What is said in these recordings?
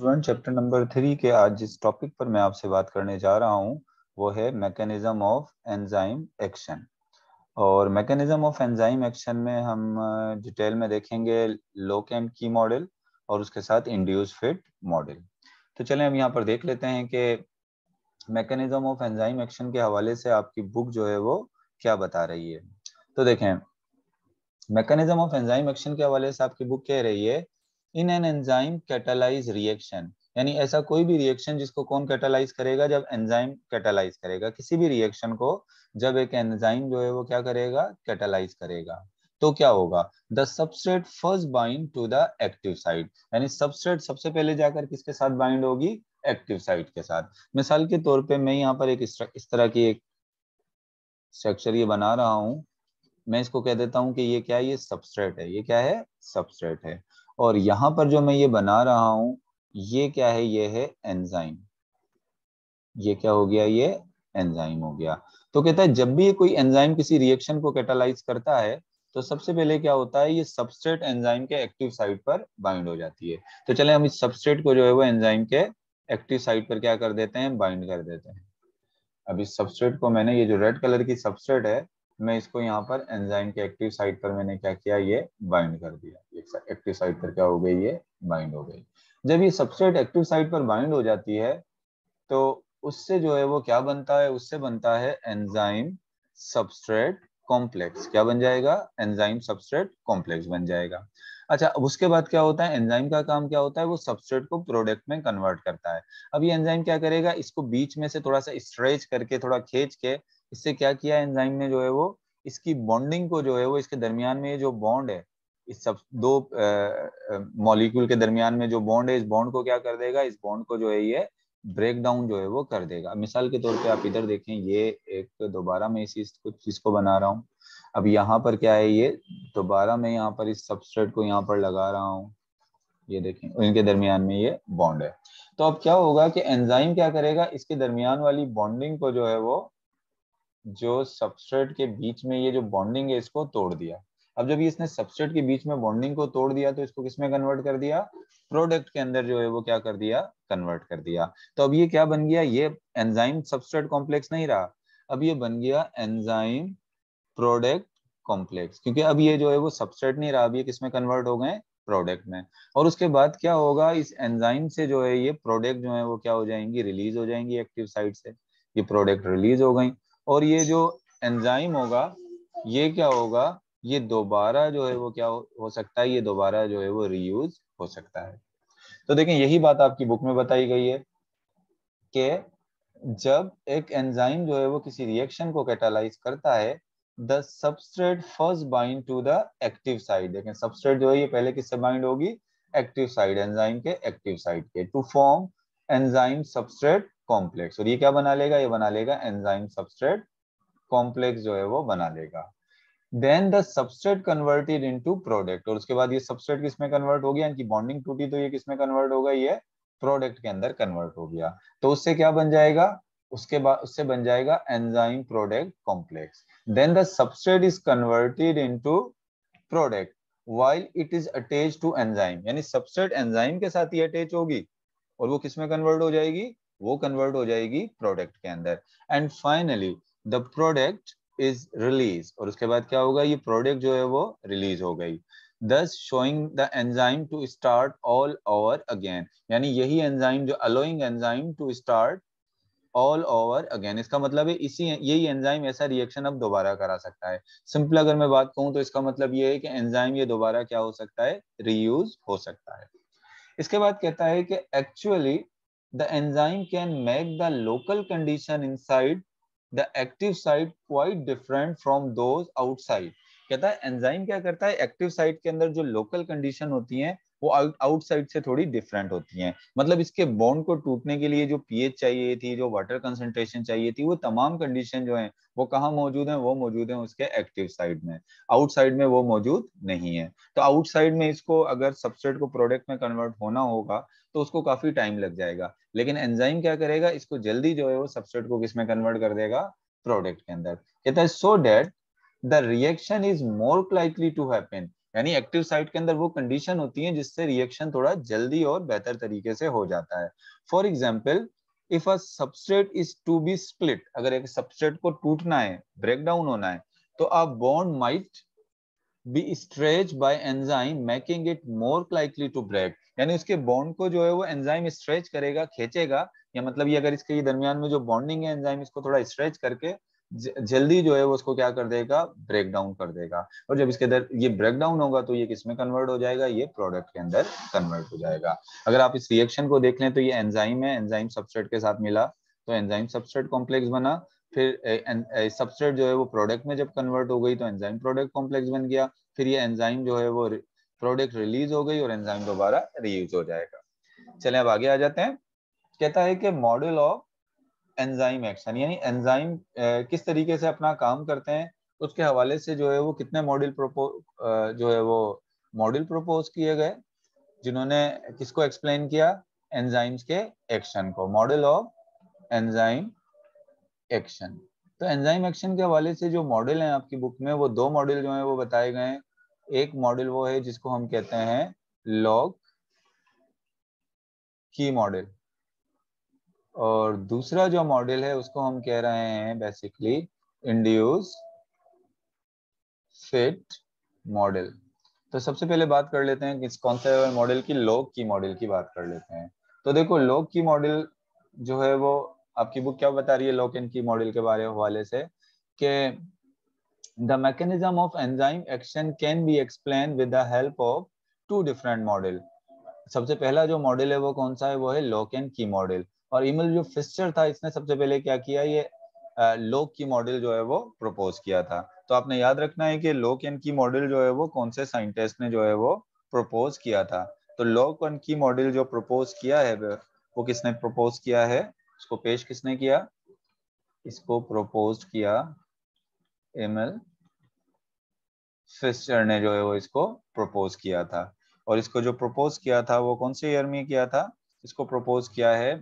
Student chapter number three के आज जिस टॉपिक पर मैं आपसे बात करने जा रहा हूँ वो है मैकेनिज्म ऑफ एंजाइम एक्शन और मैकेनिज्म ऑफ एंजाइम एक्शन में हम डिटेल में देखेंगे लोक एंड की मॉडल और उसके साथ इंड्यूस फिट मॉडल तो चलें हम यहाँ पर देख लेते हैं कि मैकेनिज्म ऑफ एंजाइम एक्शन के हवाले से आपकी बुक जो है वो क्या बता रही है तो देखें मैकेनिज्म ऑफ एंजाइम एक्शन के हवाले से आपकी बुक कह रही है in an enzyme catalyse reaction यानी ऐसा कोई भी रिएक्शन जिसको कौन कैटालाइज करेगा जब एंजाइम कैटालाइज करेगा किसी भी रिएक्शन को जब एक एंजाइम जो है वो क्या करेगा कैटालाइज करेगा तो क्या होगा the substrate first bind to the active side यानी सबस्ट्रेट सबसे पहले जाकर किसके साथ बाइंड होगी एक्टिव साइड के साथ मिसाल के तौर पे मैं यहाँ पर एक इस तरह की एक स्ट्रक्चर ये बना रहा हूं मैं इसको कह देता हूं कि ये क्या है ये सबस्ट्रेट है ये क्या है सबस्ट्रेट है और यहां पर जो मैं ये बना रहा हूं ये क्या है ये है एंजाइम ये क्या हो गया ये एंजाइम हो गया तो कहता है जब भी कोई एंजाइम किसी रिएक्शन को कैटालाइज करता है तो सबसे पहले क्या होता है ये सबस्ट्रेट एंजाइम के एक्टिव साइट पर बाइंड हो जाती है तो चले हम इस सबस्ट्रेट को जो है वो एंजाइम के एक्टिव साइट पर क्या कर देते हैं बाइंड कर देते हैं अब इस सबस्ट्रेट को मैंने ये जो रेड कलर की सबस्ट्रेट है मैं इसको यहाँ पर एंजाइम के एक्टिव साइट पर मैंने क्या किया ये बाइंड कर दिया एक्टिव साइट पर क्या हो गई ये बाइंड हो गई जब ये सबस्ट्रेट एक्टिव साइट पर बाइंड हो जाती है तो उससे जो है वो क्या बनता है उससे बनता है एंजाइम सबस्ट्रेट कॉम्प्लेक्स क्या बन जाएगा एंजाइम सबस्ट्रेट कॉम्प्लेक्स बन जाएगा अच्छा अब उसके बाद क्या होता है एंजाइम का काम क्या होता है वो सबस्ट्रेट को प्रोडक्ट में कन्वर्ट करता है अब ये एंजाइम क्या करेगा इसको बीच में से थोड़ा सा स्ट्रेच करके थोड़ा खींच के इससे क्या किया एंजाइम ने जो है वो इसकी बॉन्डिंग को जो है वो इसके दरमियान में जो बॉन्ड है इस सब दो मॉलिक्यूल के दरमियान में जो बॉन्ड है इस बॉन्ड को क्या कर देगा इस बॉन्ड को जो है ये ब्रेक डाउन जो है वो कर देगा मिसाल के तौर पे आप इधर देखें ये एक दोबारा मैं इसी कुछ चीज को बना रहा हूँ अब यहाँ पर क्या है ये दोबारा मैं यहाँ पर इस सबस्ट्रेट को यहाँ पर लगा रहा हूँ ये देखें इनके दरमियान में ये बॉन्ड है तो अब क्या होगा कि एंजाइम क्या करेगा इसके दरमियान वाली बॉन्डिंग को जो है वो जो सबस्ट्रेट के बीच में ये जो बॉन्डिंग है इसको तोड़ दिया अब जब इसने सबस्ट्रेट के बीच में बॉन्डिंग को तोड़ दिया तो इसको किसमें कन्वर्ट कर दिया प्रोडक्ट के अंदर जो है वो क्या कर दिया कन्वर्ट कर दिया तो अब ये क्या बन गया ये एंजाइम सबस्ट्रेट कॉम्प्लेक्स नहीं रहा अब ये बन गया एंजाइम प्रोडक्ट कॉम्प्लेक्स क्योंकि अब ये जो है वो सबस्ट्रेट नहीं रहा अब ये किसमें कन्वर्ट हो गए प्रोडक्ट में और उसके बाद क्या होगा इस एंजाइम से जो है ये प्रोडक्ट जो है वो क्या हो जाएंगी रिलीज हो जाएंगी एक्टिव साइड से ये प्रोडक्ट रिलीज हो गई और ये जो एंजाइम होगा ये क्या होगा ये दोबारा जो है वो क्या हो, सकता है ये दोबारा जो है वो रीयूज हो सकता है तो देखें यही बात आपकी बुक में बताई गई है कि जब एक एंजाइम जो है वो किसी रिएक्शन को कैटालाइज करता है the substrate first bind to the active side देखें सबस्ट्रेट जो है ये पहले किससे बाइंड होगी एक्टिव साइड एंजाइम के एक्टिव साइड के to form enzyme substrate complex और ये क्या बना लेगा ये बना लेगा एंजाइम सबस्ट्रेट कॉम्प्लेक्स जो है वो बना लेगा then the substrate converted into product और उसके बाद ये सबस्ट्रेट किसमें कन्वर्ट हो गया इनकी बॉन्डिंग टूटी तो ये किसमें कन्वर्ट होगा ये प्रोडक्ट के अंदर कन्वर्ट हो गया तो उससे क्या बन जाएगा उसके बाद उससे बन जाएगा enzyme product complex then the substrate is converted into product while it is attach to enzyme यानी सबस्ट्रेट एंजाइम के साथ ही अटैच होगी और वो किसमें कन्वर्ट हो जाएगी वो कन्वर्ट हो जाएगी प्रोडक्ट के अंदर and finally the product is release और उसके बाद क्या होगा ये प्रोडक्ट जो है वो रिलीज हो गई thus showing the enzyme to start all over again यानी यही एंजाइम जो allowing enzyme to start all over again इसका मतलब है इसी यही एंजाइम ऐसा रिएक्शन अब दोबारा करा सकता है सिंपल अगर मैं बात कहूँ तो इसका मतलब ये है कि एंजाइम ये दोबारा क्या हो सकता है रीयूज हो सकता है इसके बाद कहता है कि actually the enzyme can make the local condition inside the active site quite different from those outside कहता है एंजाइम क्या करता है एक्टिव साइट के अंदर जो लोकल कंडीशन होती है वो आउटसाइड से थोड़ी डिफरेंट होती है मतलब इसके बॉन्ड को टूटने के लिए जो पीएच चाहिए थी जो वाटर कंसंट्रेशन चाहिए थी वो तमाम कंडीशन जो है वो कहाँ मौजूद है वो मौजूद है उसके एक्टिव साइड में आउटसाइड में वो मौजूद नहीं है तो आउटसाइड में इसको अगर सबसेट को प्रोडक्ट में कन्वर्ट होना होगा तो उसको काफी टाइम लग जाएगा लेकिन एंजाइम क्या करेगा इसको जल्दी जो है वो सबस्ट्रेट को किसमें कन्वर्ट कर देगा प्रोडक्ट के अंदर कहता है so that the reaction is more likely to happen यानी एक्टिव साइट के अंदर वो कंडीशन होती है जिससे रिएक्शन थोड़ा जल्दी और बेहतर तरीके से हो जाता है for example if a substrate is to be split अगर एक सबस्ट्रेट को टूटना है ब्रेक डाउन होना है तो a bond might be stretch by enzyme making it more likely to break यानी उसके बॉन्ड को जो है वो एंजाइम स्ट्रेच करेगा खेचेगा या मतलब ये अगर इसके दरमियान में जो बॉन्डिंग है एंजाइम इसको थोड़ा स्ट्रेच करके जल्दी जो है वो उसको क्या कर देगा ब्रेक डाउन कर देगा और जब इसके अंदर ये ब्रेक डाउन होगा तो ये किसमें कन्वर्ट हो जाएगा ये प्रोडक्ट के अंदर कन्वर्ट हो जाएगा अगर आप इस रिएक्शन को देख लें तो ये एंजाइम है एंजाइम सबस्ट्रेट के साथ मिला तो एंजाइम सबस्ट्रेट कॉम्प्लेक्स बना फिर सबस्ट्रेट जो है वो प्रोडक्ट में जब कन्वर्ट हो गई तो एंजाइम प्रोडक्ट कॉम्प्लेक्स बन गया फिर ये एंजाइम जो है वो प्रोडक्ट रिलीज हो गई और एंजाइम दोबारा रीयूज हो जाएगा चले अब आगे आ जाते हैं कहता है कि मॉडल ऑफ एंजाइम एक्शन यानी एंजाइम किस तरीके से अपना काम करते हैं उसके हवाले से जो है वो कितने मॉडल जो है वो मॉडल प्रपोज किए गए जिन्होंने किसको एक्सप्लेन किया एंजाइम्स के एक्शन को मॉडल ऑफ एंजाइम एक्शन तो एंजाइम एक्शन के हवाले से जो मॉडल हैं आपकी बुक में वो दो मॉडल जो हैं वो बताए गए हैं एक मॉडल वो है जिसको हम कहते हैं लॉग की मॉडल और दूसरा जो मॉडल है उसको हम कह रहे हैं बेसिकली इंड्यूस फिट मॉडल तो सबसे पहले बात कर लेते हैं किस कौन से मॉडल की लॉग की मॉडल की बात कर लेते हैं तो देखो लॉग की मॉडल जो है वो आपकी बुक क्या बता रही है लॉक एंड की मॉडल के बारे हवाले से कि The mechanism of enzyme action can be explained with the help of two different model. सबसे पहला जो मॉडल है वो कौन सा है वो है लॉक एंड की मॉडल और इमल जो फिस्चर था इसने सबसे पहले क्या किया ये लोक की मॉडल जो है वो प्रपोज किया था तो आपने याद रखना है कि लोक एंड की मॉडल जो है वो कौन से साइंटिस्ट ने जो है वो प्रपोज किया था तो लोक एंड की मॉडल जो प्रपोज किया है वो किसने प्रपोज किया है इसको पेश किसने किया इसको प्रपोज किया एमएल फिस्टर ने जो है वो इसको प्रपोज किया था और इसको जो प्रपोज किया था वो कौन से ईयर में किया था इसको प्रपोज किया है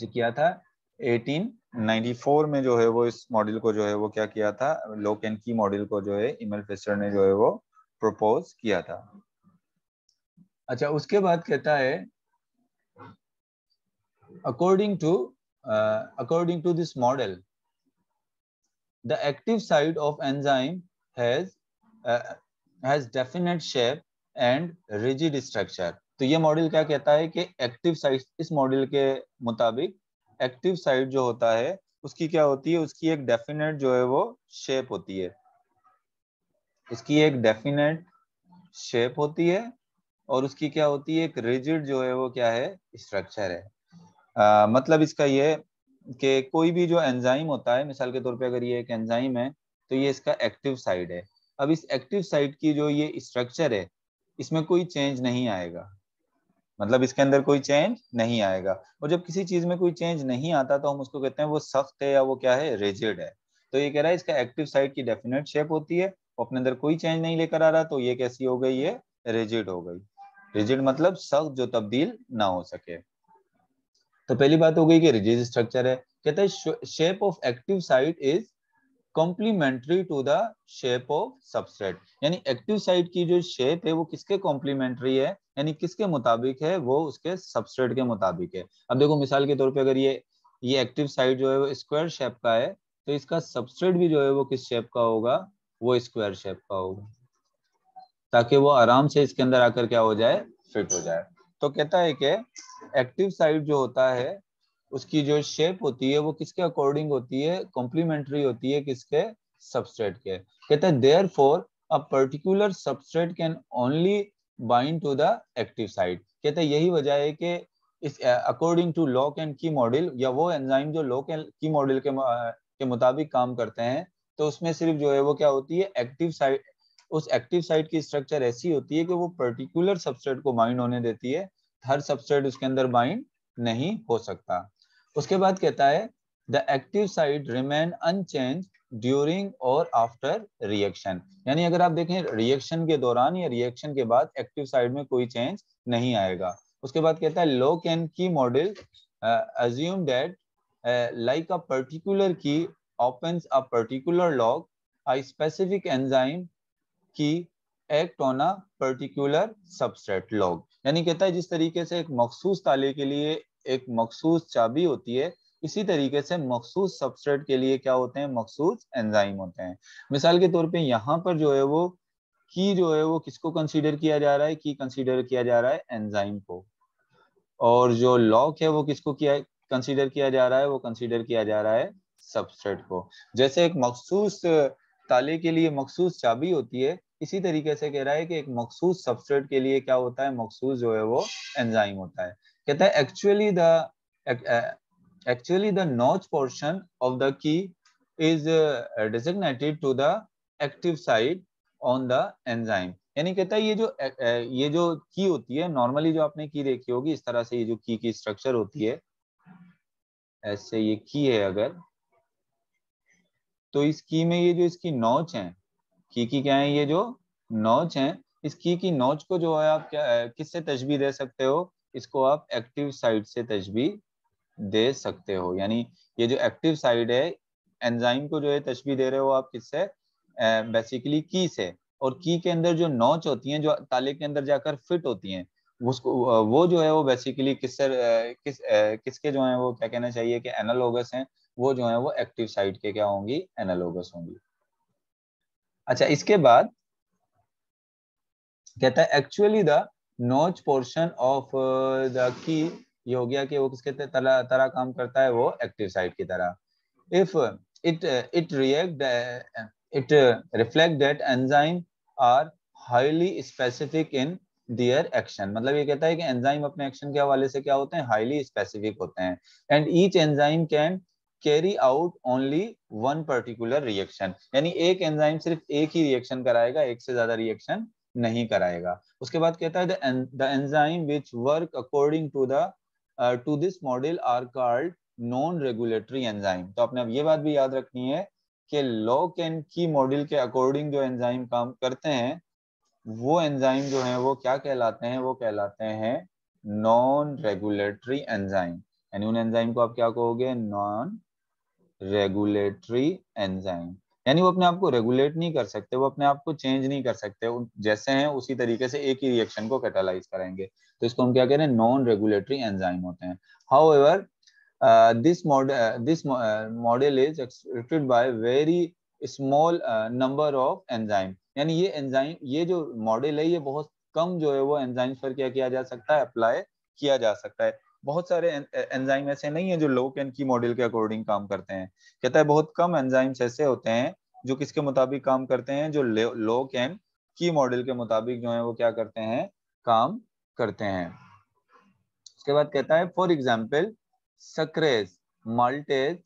जो किया था 1894 में जो है वो इस मॉडल को जो है वो क्या किया था लोक एंड की मॉडल को जो है इमेल फिस्टर ने जो है वो प्रपोज किया था अच्छा उसके बाद कहता है according to according to this model the active side of of has uh, has definite shape and rigid structure. तो ये मॉडल क्या कहता है कि एक्टिव साइट इस मॉडल के मुताबिक एक्टिव साइट जो होता है उसकी क्या होती है उसकी एक डेफिनेट जो है वो शेप होती है उसकी एक डेफिनेट शेप होती है और उसकी क्या होती है एक रिजिड जो है वो क्या है स्ट्रक्चर है आ, मतलब इसका ये कि कोई भी जो एंजाइम होता है मिसाल के तौर पे अगर ये एक एंजाइम है तो ये इसका एक्टिव साइड है अब इस एक्टिव साइट की जो ये स्ट्रक्चर है इसमें कोई चेंज नहीं आएगा मतलब इसके अंदर कोई चेंज नहीं आएगा और जब किसी चीज में कोई चेंज नहीं आता तो हम उसको कहते हैं वो सख्त है या वो क्या है रेजिड है तो ये कह रहा है इसका एक्टिव साइड की डेफिनेट शेप होती है वो अपने अंदर कोई चेंज नहीं लेकर आ रहा तो ये कैसी हो गई ये रेजिड हो गई रिजिड मतलब सख्त जो तब्दील ना हो सके तो पहली बात हो गई कि रिजिड स्ट्रक्चर है कहते हैं shape of active site is complementary to the shape of substrate यानी एक्टिव साइट की जो शेप है वो किसके कॉम्प्लीमेंट्री है यानी किसके मुताबिक है वो उसके सबस्ट्रेट के मुताबिक है अब देखो मिसाल के तौर पे अगर ये ये एक्टिव साइट जो है वो स्क्वायर शेप का है तो इसका सबस्ट्रेट भी जो है वो किस शेप का होगा वो स्क्वायर शेप का होगा ताकि वो आराम से इसके अंदर आकर क्या हो जाए फिट हो जाए तो कहता है कि एक्टिव साइट जो होता है उसकी जो शेप होती है वो किसके अकॉर्डिंग होती है कॉम्प्लीमेंट्री होती है किसके सबस्ट्रेट के कहते हैं therefore a particular substrate can only bind to the active site कहते हैं यही वजह है कि इस according to lock and key model या वो एंजाइम जो लॉक एंड की मॉडल के के मुताबिक काम करते हैं तो उसमें सिर्फ जो है वो क्या होती है एक्टिव साइट उस एक्टिव साइट की स्ट्रक्चर ऐसी होती है कि वो पर्टिकुलर सबस्ट्रेट को बाइंड होने देती है हर सबस्ट्रेट उसके अंदर बाइंड नहीं हो सकता उसके बाद कहता है the active site remain unchanged during और आफ्टर रिएक्शन यानी अगर आप देखें रिएक्शन के दौरान या रिएक्शन के बाद एक्टिव साइड में कोई चेंज नहीं आएगा उसके बाद कहता है लो कैन key model assume that like a particular key open a particular lock lock specific enzyme key act on a particular subset substrate यानी कहता है जिस तरीके से एक मखसूस ताले के लिए एक मखसूस चाबी होती है इसी तरीके से मखसूस सबस्ट्रेट के लिए क्या होते हैं मखसूस एंजाइम होते हैं मिसाल के तौर पे यहाँ पर जो है वो की जो है वो किसको कंसीडर किया जा रहा है की कंसीडर किया जा रहा है एंजाइम को और जो लॉक है वो किसको किया कंसीडर किया जा रहा है वो कंसीडर किया जा रहा है सबस्ट्रेट को जैसे एक मखसूस ताले के लिए मखसूस चाबी होती है इसी तरीके से कह रहा है कि एक मखसूस सबस्ट्रेट के लिए क्या होता है मखसूस जो है वो एंजाइम होता है कहता है actually the actually the notch portion of the key is designated to the active site on the enzyme यानी कहता है ये जो uh, uh, ये जो की होती है नॉर्मली जो आपने की देखी होगी इस तरह से ये जो की की स्ट्रक्चर होती है ऐसे ये की है अगर तो इस की में ये जो इसकी नोच है की की क्या है ये जो नोच है इस की की नोच को जो है आप क्या uh, किससे तस्वीर दे सकते हो इसको आप एक्टिव साइड से तशबी दे सकते हो यानी ये जो एक्टिव साइड है एंजाइम को जो है तशबी दे रहे हो आप किससे बेसिकली की से और की के अंदर जो नोच होती हैं जो ताले के अंदर जाकर फिट होती हैं उसको वो जो है वो बेसिकली किससे किस किसके जो है वो क्या कहना चाहिए कि एनालोगस हैं वो जो है वो एक्टिव साइड के क्या होंगी एनालोगस होंगी अच्छा इसके बाद कहता है actually the notch portion of the key ये हो गया कि वो किसके तरह तरह काम करता है वो एक्टिव साइड की तरह if it it react it reflect that enzyme are highly specific in their action मतलब ये कहता है कि एंजाइम अपने एक्शन के हवाले से क्या होते हैं हाईली स्पेसिफिक होते हैं and each enzyme can carry out only one particular reaction यानी एक एंजाइम सिर्फ एक ही रिएक्शन कराएगा एक से ज्यादा रिएक्शन नहीं कराएगा उसके बाद कहता है the enzyme which work according to the to this model are called non regulatory enzyme तो आपने अब ये बात भी याद रखनी है कि लॉक एंड की मॉडल के अकॉर्डिंग जो एंजाइम काम करते हैं वो एंजाइम जो है वो क्या कहलाते हैं वो कहलाते हैं नॉन रेगुलेटरी एंजाइम यानी उन एंजाइम को आप क्या कहोगे नॉन रेगुलेटरी एंजाइम यानी वो अपने आप को रेगुलेट नहीं कर सकते वो अपने आप को चेंज नहीं कर सकते जैसे हैं उसी तरीके से एक ही रिएक्शन को कैटालाइज करेंगे तो इसको हम क्या कह रहे हैं नॉन रेगुलेटरी एंजाइम होते हैं however this model this model is expected by very small number of enzyme यानी ये एंजाइम ये जो मॉडल है ये बहुत कम जो है वो एंजाइम पर क्या किया जा सकता है अप्लाई किया जा सकता है बहुत सारे एंजाइम ऐसे नहीं है जो लो कैन की मॉडल के अकॉर्डिंग काम करते हैं कहता है बहुत कम एंजाइम्स ऐसे होते हैं जो किसके मुताबिक काम करते हैं जो लो कैन की मॉडल के मुताबिक जो है वो क्या करते हैं काम करते हैं उसके बाद कहता है फॉर एग्जाम्पल सक्रेज माल्टेज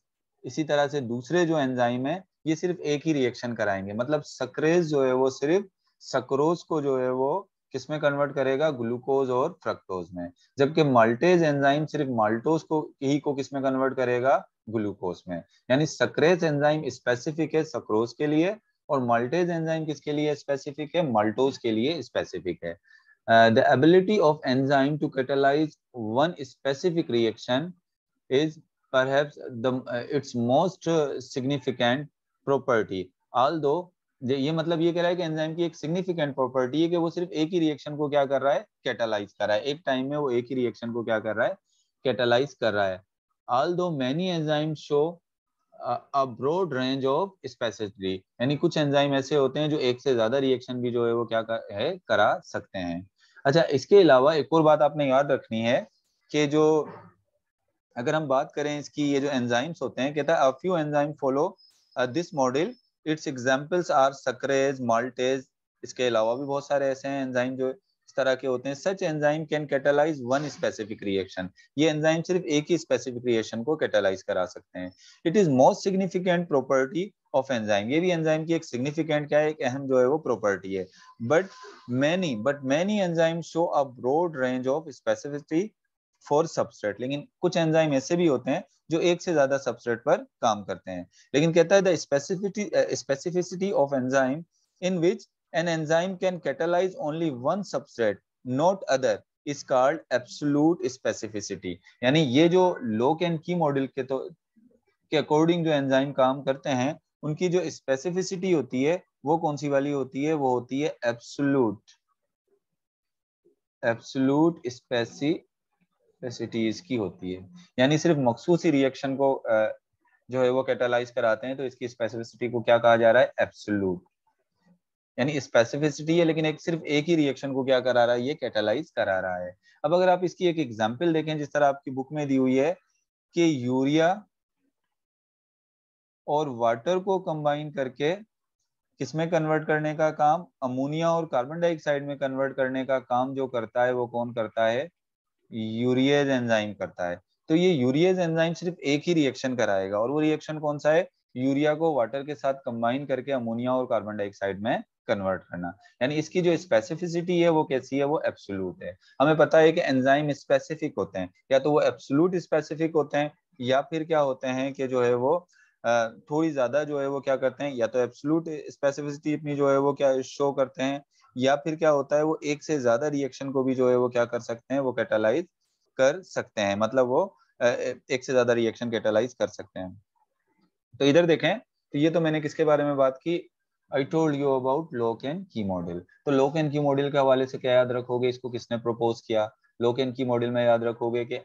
इसी तरह से दूसरे जो एंजाइम है ये सिर्फ एक ही रिएक्शन कराएंगे मतलब सक्रेज जो है वो सिर्फ सक्रोज को जो है वो किस में कन्वर्ट करेगा ग्लूकोज और फ्रक्टोज में जबकि मल्टेज एंजाइम सिर्फ माल्टोज को ही को किस में कन्वर्ट करेगा ग्लूकोज में यानी सक्रेज एंजाइम स्पेसिफिक है सक्रोज के लिए और मल्टेज एंजाइम किसके लिए स्पेसिफिक है माल्टोज के लिए स्पेसिफिक है the ability of enzyme to catalyse one specific reaction is per its most significant property although ये मतलब ये कह रहा है कि एंजाइम की एक सिग्निफिकेंट प्रॉपर्टी है कि वो सिर्फ एक ही रिएक्शन को क्या कर रहा है कैटालाइज कर रहा है एक टाइम में वो एक ही रिएक्शन को क्या कर रहा है कैटालाइज कर रहा है although many enzyme show a broad range of specificity यानी कुछ एंजाइम ऐसे होते हैं जो एक से ज्यादा रिएक्शन भी जो है वो क्या कर, है करा सकते हैं अच्छा इसके अलावा एक और बात आपने याद रखनी है कि जो अगर हम बात करें इसकी ये जो एंजाइम्स होते हैं कहता है a few enzyme follow this model its examples are sucrase maltase इसके अलावा भी बहुत सारे ऐसे हैं एंजाइम जो इस तरह के होते हैं such enzyme can catalyse one specific reaction ये एंजाइम सिर्फ एक ही स्पेसिफिक रिएक्शन को कैटेलाइज करा सकते हैं it is most significant property of enzyme ये भी एंजाइम की एक सिग्निफिकेंट क्या है एक अहम जो है वो प्रॉपर्टी है but many but many enzyme show a broad range of specificity for substrate लेकिन कुछ एंजाइम ऐसे भी होते हैं जो एक से ज्यादा सबस्ट्रेट पर काम करते हैं लेकिन कहता है specificity specificity of enzyme in which an enzyme can catalyse only one substrate not other is called absolute specificity यानी ये जो लोक एंड की मॉडल के तो के अकॉर्डिंग जो एंजाइम काम करते हैं उनकी जो स्पेसिफिसिटी होती है वो कौन सी वाली होती है वो होती है एब्सोल्यूट एब्सोल्यूट स्पेसि सिटीज की होती है यानी सिर्फ मखसूस रिएक्शन को जो है वो कैटालाइज कराते हैं तो इसकी स्पेसिफिसिटी को क्या कहा जा रहा है एप्सलूट यानी स्पेसिफिसिटी है लेकिन एक सिर्फ एक ही रिएक्शन को क्या करा रहा है ये कैटालाइज करा रहा है अब अगर आप इसकी एक एग्जाम्पल देखें जिस तरह आपकी बुक में दी हुई है कि यूरिया और वाटर को कंबाइन करके किसमें कन्वर्ट करने का काम अमोनिया और कार्बन डाइऑक्साइड में कन्वर्ट करने का काम जो करता है वो कौन करता है यूरियज एंजाइम करता है तो ये यूरियज एंजाइम सिर्फ एक ही रिएक्शन कराएगा और वो रिएक्शन कौन सा है यूरिया को वाटर के साथ कंबाइन करके अमोनिया और कार्बन डाइऑक्साइड में कन्वर्ट करना यानी इसकी जो स्पेसिफिसिटी है वो कैसी है वो एब्सोल्यूट है हमें पता है कि एंजाइम स्पेसिफिक होते हैं या तो वो एब्सोल्यूट स्पेसिफिक होते हैं या फिर क्या होते हैं कि जो है वो थोड़ी ज्यादा जो है वो क्या करते हैं या तो एब्सोल्यूट स्पेसिफिसिटी अपनी जो है वो क्या शो करते हैं या फिर क्या होता है वो एक से ज्यादा रिएक्शन को भी जो है वो क्या कर सकते हैं वो कैटालाइज कर सकते हैं मतलब वो एक से ज्यादा रिएक्शन कैटालाइज कर सकते हैं तो इधर देखें तो ये तो मैंने किसके बारे में बात की I told you about lock and key model तो लोक एंड की मॉडल के हवाले से क्या याद रखोगे इसको किसने प्रपोज किया लोक एंड की मॉडल में याद रखोगे कि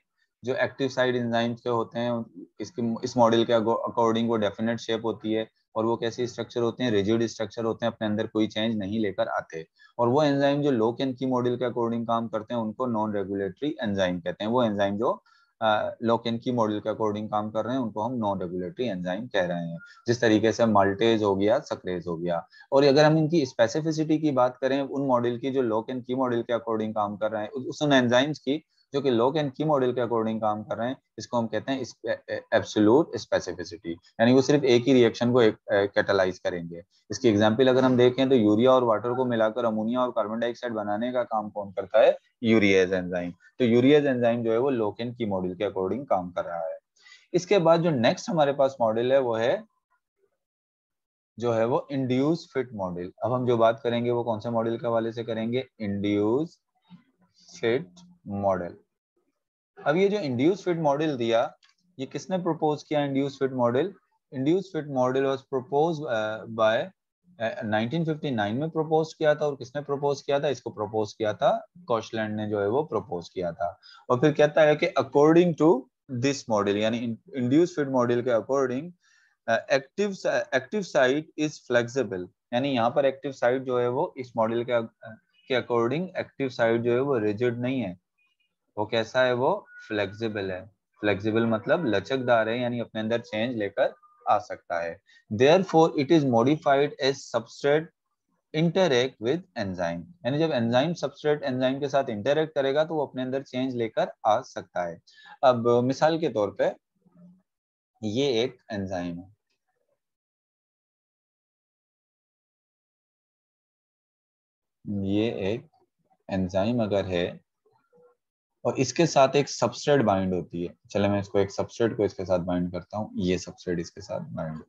जो एक्टिव साइड इंजाइम्स के होते हैं इसके इस मॉडल के अकॉर्डिंग वो डेफिनेट शेप होती है और वो कैसे स्ट्रक्चर होते हैं रिजिड स्ट्रक्चर होते हैं अपने अंदर कोई चेंज नहीं लेकर आते और वो एंजाइम जो लो कैन की मॉड्यूल के अकॉर्डिंग काम करते हैं उनको नॉन रेगुलेटरी एंजाइम कहते हैं वो एंजाइम जो लोकेन की मॉडल के अकॉर्डिंग काम कर रहे हैं उनको हम नॉन रेगुलेटरी एंजाइम कह रहे हैं जिस तरीके से मल्टेज हो गया सक्रेज हो गया और अगर हम इनकी स्पेसिफिसिटी की बात करें उन मॉडल की जो लोकेन की मॉडल के अकॉर्डिंग काम कर रहे हैं उस एंजाइम्स की जो कि लॉक एंड की मॉडल के अकॉर्डिंग काम कर रहे हैं इसको हम कहते हैं एब्सोलूट स्पेसिफिसिटी यानी वो सिर्फ एक ही रिएक्शन को कैटलाइज करेंगे इसकी एग्जाम्पल अगर हम देखें तो यूरिया और वाटर को मिलाकर अमोनिया और कार्बन डाइऑक्साइड बनाने का काम कौन करता है यूरियाज एंजाइम तो यूरियाज एंजाइम जो है वो एंड की मॉडल के अकॉर्डिंग काम कर रहा है इसके बाद जो नेक्स्ट हमारे पास मॉडल है वो है जो है वो इंड्यूस फिट मॉडल अब हम जो बात करेंगे वो कौन से मॉडल के हवाले से करेंगे इंड्यूस फिट मॉडल अब ये जो इंड्यूस फिट मॉडल दिया ये किसने प्रपोज किया induced fit model induced fit model was proposed by 1959 में प्रपोज किया था और किसने प्रपोज किया था इसको प्रपोज किया था कॉशलैंड ने जो है वो प्रपोज किया था और फिर कहता है कि अकॉर्डिंग टू दिस मॉडल यानी इंड्यूस फिट मॉडल के according active active site is flexible यानी यहाँ पर एक्टिव साइट जो है वो इस मॉडल के uh, के अकॉर्डिंग एक्टिव साइट जो है वो रिजिड नहीं है वो कैसा है वो फ्लेक्सिबल है फ्लेक्सिबल मतलब लचकदार है यानी अपने अंदर चेंज लेकर आ सकता है therefore it is modified as substrate interact with enzyme यानी जब एंजाइम सबस्ट्रेट एंजाइम के साथ इंटरक्ट करेगा तो वो अपने अंदर चेंज लेकर आ सकता है अब मिसाल के तौर पे ये एक एंजाइम है ये एक एंजाइम अगर है और इसके साथ एक सबस्ट्रेट बाइंड होती है चले मैं इसको एक सबस्ट्रेट को इसके साथ बाइंड करता हूँ ये सबस्ट्रेट इसके साथ बाइंड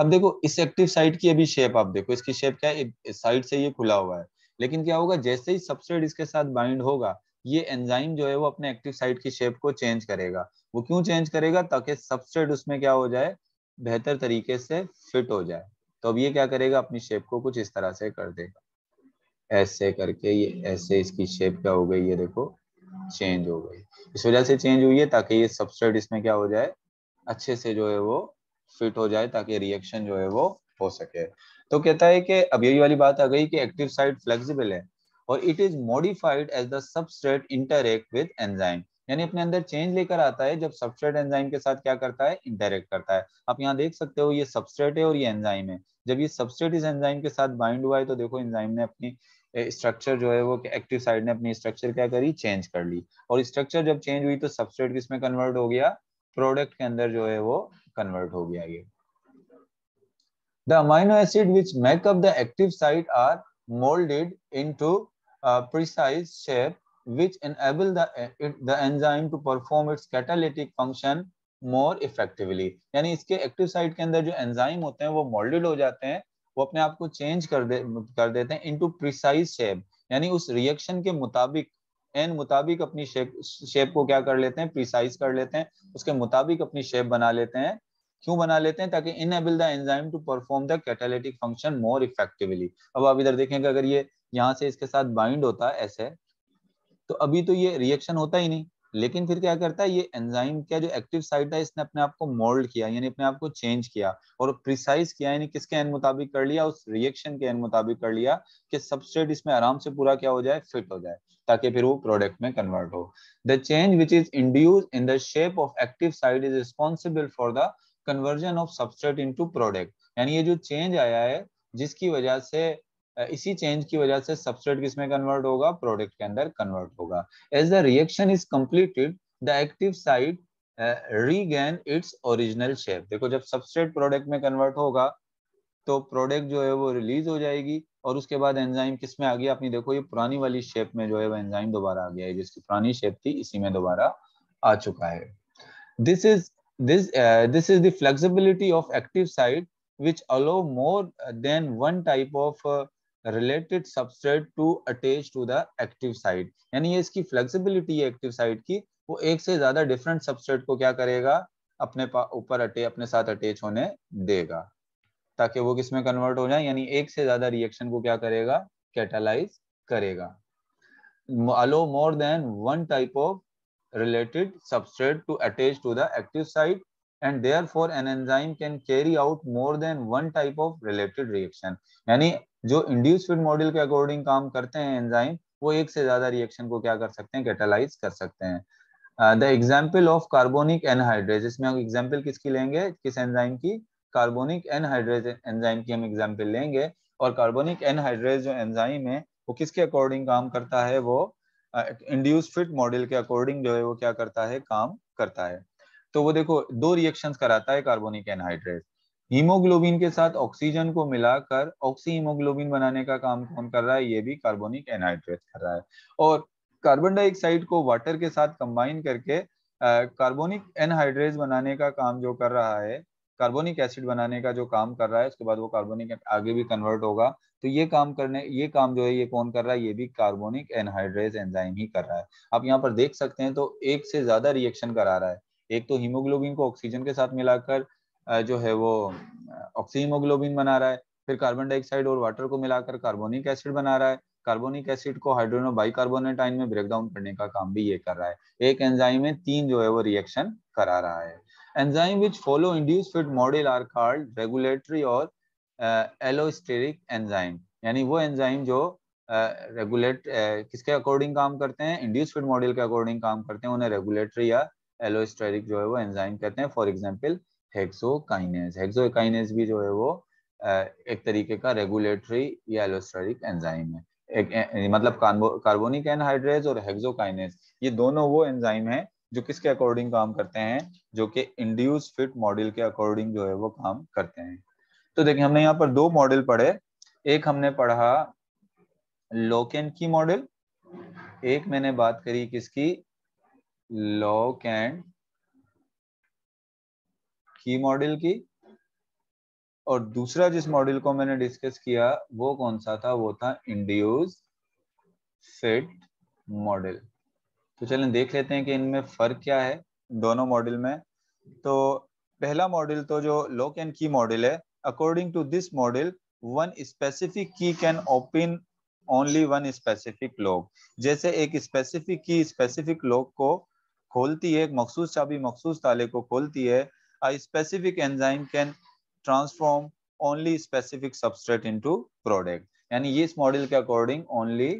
अब देखो इस एक्टिव साइट की अभी शेप आप देखो इसकी शेप क्या है साइड से ये खुला हुआ है लेकिन क्या होगा जैसे ही सबस्ट्रेट इसके साथ बाइंड होगा ये एंजाइम जो है वो अपने एक्टिव साइट की शेप को चेंज करेगा वो क्यों चेंज करेगा ताकि सबस्ट्रेट उसमें क्या हो जाए बेहतर तरीके से फिट हो जाए तो अब ये क्या करेगा अपनी शेप को कुछ इस तरह से कर देगा ऐसे करके ये ऐसे इसकी शेप क्या हो गई ये देखो चेंज हो गई इस वजह से चेंज हुई है ताकि ये सबस्ट्रेट इसमें क्या हो जाए अच्छे से जो है वो फिट हो जाए ताकि रिएक्शन जो है वो हो सके तो कहता है कि अब यही वाली बात आ गई कि एक्टिव साइड फ्लेक्सिबल है और it is modified as the substrate interact with enzyme यानी अपने अंदर चेंज लेकर आता है जब सबस्ट्रेट एंजाइम के साथ क्या करता है इंटरेक्ट करता है आप यहाँ देख सकते हो ये सबस्ट्रेट है और ये एंजाइम है जब ये सबस्ट्रेट इस एंजाइम के साथ बाइंड हुआ है तो देखो एंजाइम ने अपनी स्ट्रक्चर जो है वो एक्टिव साइड ने अपनी स्ट्रक्चर क्या करी चेंज कर ली और स्ट्रक्चर जब चेंज हुई तो सबस्ट्रेट किसमें कन्वर्ट हो गया प्रोडक्ट के अंदर जो है वो कन्वर्ट हो गया ये the amino acid which make up the active site are moulded in precise shape which enable the eh, the enzyme to perform its catalytic function more effectively यानी इसके एक्टिव साइट के अंदर जो एंजाइम होते हैं वो मोल्डेड हो जाते हैं वो अपने आप को चेंज कर दे कर देते हैं इनटू प्रिसाइज शेप यानी उस रिएक्शन के मुताबिक एन मुताबिक अपनी शेप शेप को क्या कर लेते हैं प्रिसाइज कर लेते हैं उसके मुताबिक अपनी शेप बना लेते हैं क्यों बना लेते हैं ताकि enable the enzyme to perform the catalytic function more effectively अब आप इधर देखेंगे अगर ये यहाँ से इसके साथ बाइंड होता है ऐसे तो अभी तो ये रिएक्शन होता ही नहीं लेकिन फिर क्या करता है ये एंजाइम क्या जो एक्टिव साइट है इसने अपने आप को मोल्ड किया यानी अपने आप को चेंज किया और प्रिसाइज किया यानी किसके एन मुताबिक कर लिया उस रिएक्शन के एन मुताबिक कर लिया कि सबस्ट्रेट इसमें आराम से पूरा क्या हो जाए फिट हो जाए ताकि फिर वो प्रोडक्ट में कन्वर्ट हो the change which is induced in the shape of active site is responsible for the conversion of substrate into product यानी ये जो चेंज आया है जिसकी वजह से इसी चेंज की वजह से सबस्ट्रेट किसमें कन्वर्ट होगा प्रोडक्ट के अंदर कन्वर्ट होगा as the reaction is completed the active site regain its original shape देखो जब सबस्ट्रेट प्रोडक्ट में कन्वर्ट होगा तो प्रोडक्ट जो है वो रिलीज हो जाएगी और उसके बाद एंजाइम किस में आ गया अपनी देखो ये पुरानी वाली शेप में जो है वो एंजाइम दोबारा आ गया है जिसकी पुरानी शेप थी इसी में दोबारा आ चुका है this is this this is the flexibility of active active site allow more than one type of related substrate to attach to the active site यानी ये इसकी फ्लेक्सिबिलिटी है एक्टिव साइट की वो एक से ज्यादा डिफरेंट सबस्ट्रेट को क्या करेगा अपने ऊपर अटे अपने साथ अटैच होने देगा ताकि वो किसमें कन्वर्ट हो जाए यानी एक से ज्यादा रिएक्शन को क्या करेगा कैटालाइज करेगा allow more than one type of related substrate to attach to the active site and therefore an enzyme can carry out more than one type of related reaction यानी जो induced fit model के according काम करते हैं enzyme वो एक से ज्यादा रिएक्शन को क्या कर सकते हैं कैटालाइज कर सकते हैं the example of carbonic anhydrase इसमें हम एग्जाम्पल किसकी लेंगे किस एंजाइम की कार्बोनिक एनहाइड्रेज एंजाइम की हम एग्जाम्पल लेंगे और कार्बोनिक एनहाइड्रेज जो एंजाइम है वो किसके अकॉर्डिंग काम करता है वो इंड्यूस फिट मॉडल के अकॉर्डिंग जो है वो क्या करता है काम करता है तो वो देखो दो रिएक्शन कराता है कार्बोनिक एनहाइड्रेट हीमोग्लोबिन के साथ ऑक्सीजन को मिलाकर ऑक्सी हीमोग्लोबिन बनाने का काम कौन कर रहा है ये भी कार्बोनिक एनहाइड्रेट कर रहा है और कार्बन डाइऑक्साइड को वाटर के साथ कंबाइन करके कार्बोनिक एनहाइड्रेट बनाने का काम जो कर रहा है कार्बोनिक एसिड बनाने का जो काम कर रहा है उसके बाद वो कार्बोनिक आगे भी कन्वर्ट होगा तो ये काम करने ये काम जो है ये कौन कर रहा है ये भी कार्बोनिक एनहाइड्रेज एंजाइम ही कर रहा है आप यहाँ पर देख सकते हैं तो एक से ज्यादा रिएक्शन करा रहा है एक तो हीमोग्लोबिन को ऑक्सीजन के साथ मिलाकर जो है वो ऑक्सीमोग्लोबिन बना रहा है फिर कार्बन डाइऑक्साइड और वाटर को मिलाकर कार्बोनिक एसिड बना रहा है कार्बोनिक एसिड को हाइड्रोनो बाइकार्बोनेट आइन में ब्रेक डाउन करने का काम भी ये कर रहा है एक एंजाइम में तीन जो है वो रिएक्शन करा रहा है enzyme which follow induced fit model are called regulatory और एलोस्टेरिक एंजाइम यानी वो एंजाइम जो रेगुलेट uh, uh, किसके अकॉर्डिंग काम करते हैं इंड्यूस फिट मॉडल के अकॉर्डिंग काम करते हैं उन्हें रेगुलेटरी या एलोस्टेरिक जो है वो एंजाइम कहते हैं फॉर एग्जाम्पल हेक्सोकाइनेज हेक्सोकाइनेज भी जो है वो एक तरीके का रेगुलेटरी या एलोस्टेरिक एंजाइम है एक, ए, मतलब कार्बोनिक एनहाइड्रेज और हेक्सोकाइनेज ये दोनों वो एंजाइम है जो किसके अकॉर्डिंग काम करते हैं जो कि इंड्यूस फिट मॉडल के अकॉर्डिंग जो है वो काम करते हैं तो देखिए हमने यहाँ पर दो मॉडल पढ़े एक हमने पढ़ा लोकेन की मॉडल एक मैंने बात करी किसकी लोकेंड की मॉडल की और दूसरा जिस मॉडल को मैंने डिस्कस किया वो कौन सा था वो था इंड्यूस फिट मॉडल तो चलें देख लेते हैं कि इनमें फर्क क्या है दोनों मॉडल में तो पहला मॉडल तो जो लॉक एंड की मॉडल है according to this model one specific key can open only one specific lock जैसे एक स्पेसिफिक की स्पेसिफिक लॉक को खोलती है एक मखसूस चाबी मखसूस ताले को खोलती है a specific enzyme can transform only specific substrate into product. यानी इस मॉडल के अकॉर्डिंग ओनली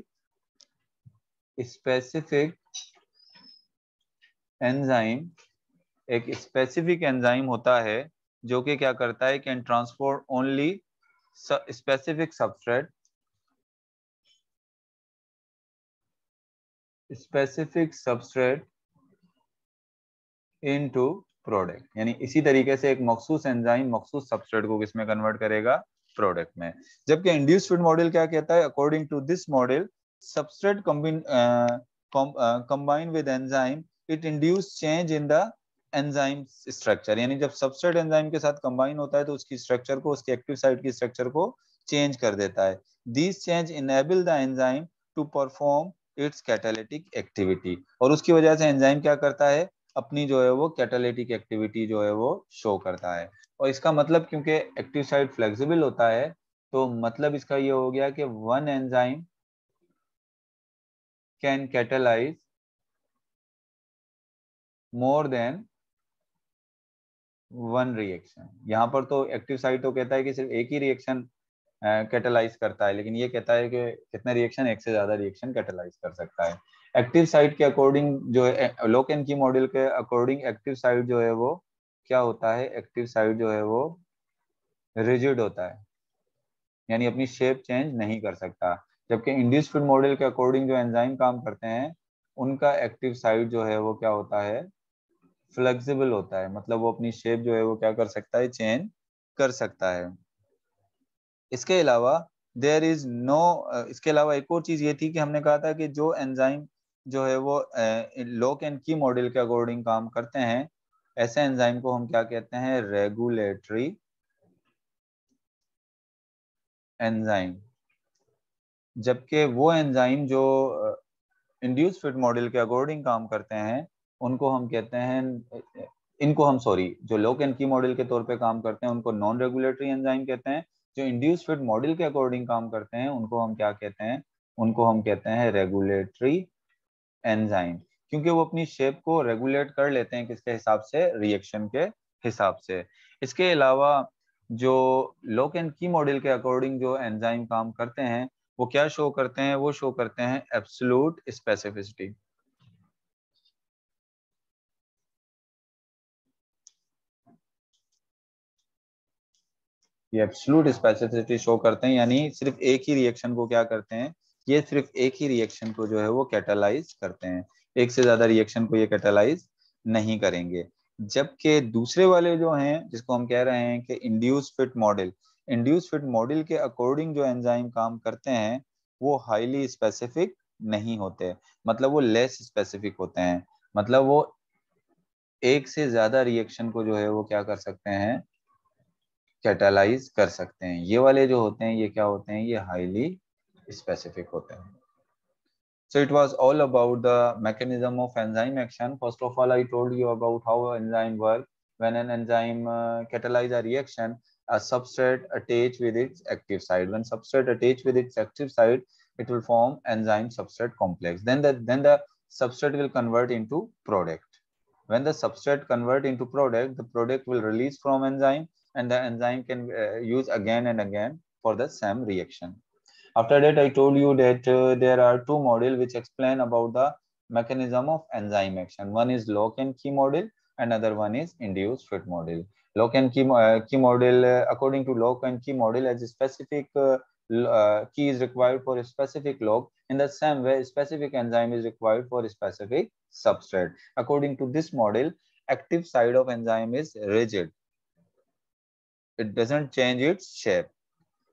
स्पेसिफिक एंजाइम एक स्पेसिफिक एंजाइम होता है जो कि क्या करता है can transform only specific substrate specific substrate into product यानी इसी तरीके से एक मखसूस एंजाइम मखसूस सबस्ट्रेट को किसमें कन्वर्ट करेगा प्रोडक्ट में जबकि इंड्यूस फीड मॉडल क्या कहता है according to this model substrate combine with enzyme it induce change in the enzyme structure यानी जब सबस्ट्रेट एंजाइम के साथ कंबाइन होता है तो उसकी स्ट्रक्चर को उसके एक्टिव साइट की स्ट्रक्चर को चेंज कर देता है this change enable the enzyme to perform its catalytic activity और उसकी वजह से एंजाइम क्या करता है अपनी जो है वो कैटालिटिक एक्टिविटी जो है वो शो करता है और इसका मतलब क्योंकि एक्टिव साइड फ्लेक्सिबल होता है तो मतलब इसका ये हो गया कि one enzyme can catalyse more than one reaction यहाँ पर तो एक्टिव साइड तो कहता है कि सिर्फ एक ही रिएक्शन कैटलाइज करता है लेकिन ये कहता है कि कितने रिएक्शन एक से ज्यादा रिएक्शन कैटलाइज कर सकता है एक्टिव साइट के अकॉर्डिंग जो है लोक एन की मॉडल के अकॉर्डिंग एक्टिव साइट जो है वो क्या होता है एक्टिव साइट जो है वो रिजिड होता है यानी अपनी शेप चेंज नहीं कर सकता जबकि इंड्यूस फूड मॉडल के अकॉर्डिंग जो एंजाइम काम करते हैं उनका एक्टिव साइट जो है वो क्या होता है फ्लेक्सिबल होता है मतलब वो अपनी शेप जो है वो क्या कर सकता है चेंज कर सकता है इसके अलावा देर इज नो इसके अलावा एक और चीज ये थी कि हमने कहा था कि जो एंजाइम जो है वो लोक एंड की मॉडल के अकॉर्डिंग काम करते हैं ऐसे एंजाइम को हम क्या कहते हैं रेगुलेटरी एंजाइम जबकि वो एंजाइम जो इंड्यूस फिट मॉडल के अकॉर्डिंग काम करते हैं उनको हम कहते हैं इनको हम सॉरी जो लोक एंड की मॉडल के तौर पे काम करते हैं उनको नॉन रेगुलेटरी एंजाइम कहते हैं जो इंड्यूस फिट मॉडल के अकॉर्डिंग काम करते हैं उनको हम क्या कहते हैं उनको हम कहते हैं रेगुलेटरी एंजाइम क्योंकि वो अपनी शेप को रेगुलेट कर लेते हैं किसके हिसाब से रिएक्शन के हिसाब से इसके अलावा जो लोक एंड की मॉडल के अकॉर्डिंग जो एंजाइम काम करते हैं वो क्या शो करते हैं वो शो करते हैं एब्सोलूट स्पेसिफिसिटी ये एब्सोलूट स्पेसिफिसिटी शो करते हैं यानी सिर्फ एक ही रिएक्शन को क्या करते हैं ये सिर्फ एक ही रिएक्शन को जो है वो कैटालाइज करते हैं एक से ज्यादा रिएक्शन को ये कैटालाइज नहीं करेंगे जबकि दूसरे वाले जो हैं जिसको हम कह रहे हैं कि induced fit model induced fit model के अकॉर्डिंग जो एंजाइम काम करते हैं वो हाईली स्पेसिफिक नहीं होते मतलब वो लेस स्पेसिफिक होते हैं मतलब वो एक से ज्यादा रिएक्शन को जो है वो क्या कर सकते हैं कैटालाइज कर सकते हैं ये वाले जो होते हैं ये क्या होते हैं ये हाईली specific होते हैं so it was all about the mechanism of enzyme action first of all i told you about how enzyme work when an enzyme uh, catalyze a reaction a substrate attach with its active side when substrate attach with its active side it will form enzyme substrate complex then the then the substrate will convert into product when the substrate convert into product the product will release from enzyme and the enzyme can uh, use again and again for the same reaction after that, I told you that uh, there are two models which explain about the mechanism of enzyme action. One is lock and key model, another one is induced fit model. Lock and key, uh, key model, uh, according to lock and key model, as a specific uh, uh, key is required for a specific lock. In the same way, specific enzyme is required for a specific substrate. According to this model, active side of enzyme is rigid. It doesn't change its shape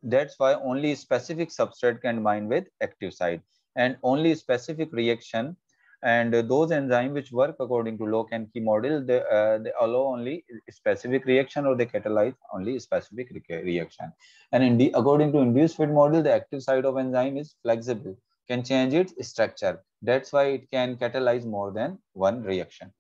that's why only specific substrate can bind with active site and only specific reaction and those enzymes which work according to low and key model they, uh, they allow only specific reaction or they catalyze only specific re reaction and in the according to induced feed model the active site of enzyme is flexible can change its structure that's why it can catalyze more than one reaction